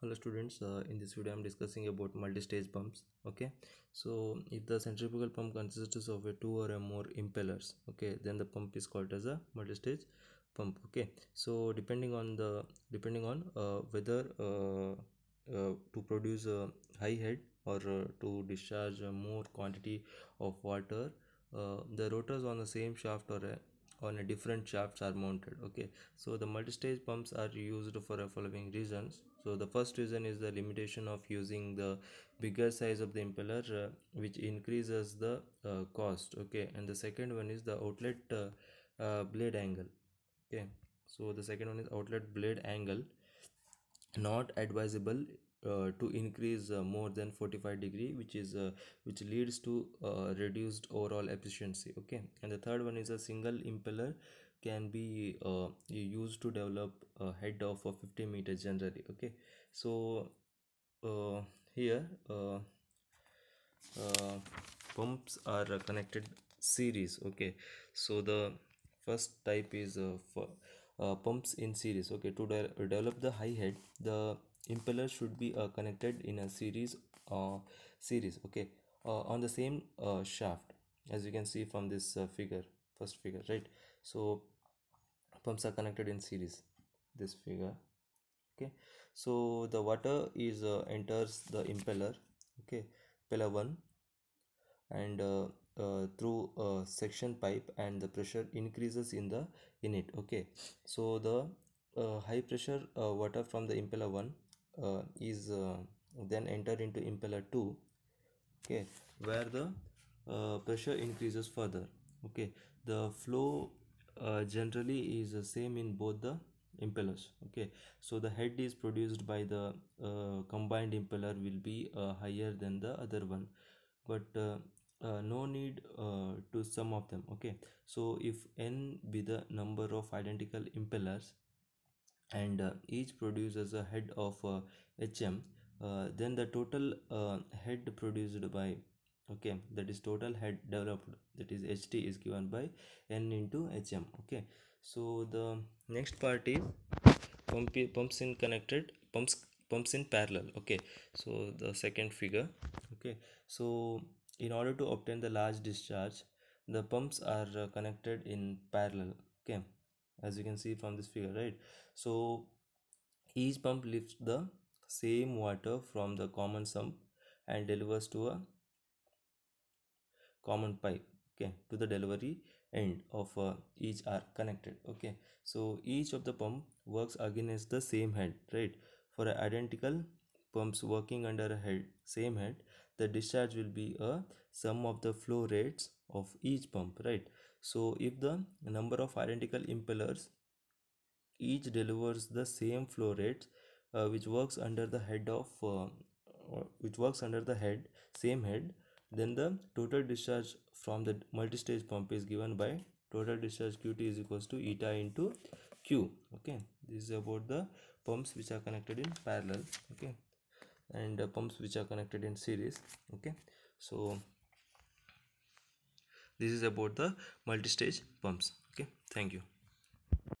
hello students uh, in this video i'm discussing about multi-stage pumps okay so if the centrifugal pump consists of a two or a more impellers okay then the pump is called as a multi-stage pump okay so depending on the depending on uh, whether uh, uh to produce a high head or uh, to discharge a more quantity of water uh, the rotors on the same shaft or a on a different shafts are mounted okay so the multi-stage pumps are used for a following reasons so the first reason is the limitation of using the bigger size of the impeller uh, which increases the uh, cost okay and the second one is the outlet uh, uh blade angle okay so the second one is outlet blade angle not advisable uh, to increase uh, more than 45 degree which is uh, which leads to uh, reduced overall efficiency okay and the third one is a single impeller can be uh, used to develop a head of 50 meters generally okay so here pumps are connected series okay so the first type is uh, for, pumps in series okay to de develop the high head the impeller should be uh, connected in a series uh, series okay uh, on the same uh, shaft as you can see from this uh, figure first figure right so pumps are connected in series this figure okay so the water is uh, enters the impeller okay pillar 1 and uh, uh, through a uh, section pipe and the pressure increases in the in it okay so the uh, high pressure uh, water from the impeller 1 uh, is uh, then enter into impeller 2 okay where the uh, pressure increases further okay the flow uh, generally is the same in both the impellers okay so the head is produced by the uh, combined impeller will be uh, higher than the other one but uh, uh, no need uh, to sum of them okay so if n be the number of identical impellers and uh, each produces a head of uh, hm uh, then the total uh, head produced by okay that is total head developed that is ht is given by n into hm okay so the next part is pump pumps in connected pumps pumps in parallel okay so the second figure okay so in order to obtain the large discharge the pumps are uh, connected in parallel okay as you can see from this figure right so each pump lifts the same water from the common sump and delivers to a common pipe okay to the delivery end of uh, each are connected okay so each of the pump works against the same head right for identical pumps working under a head same head the discharge will be a sum of the flow rates of each pump right so if the number of identical impellers each delivers the same flow rate uh, which works under the head of uh, which works under the head same head then the total discharge from the multi-stage pump is given by total discharge qt is equals to eta into q okay this is about the pumps which are connected in parallel okay and uh, pumps which are connected in series okay so this is about the multi-stage pumps okay thank you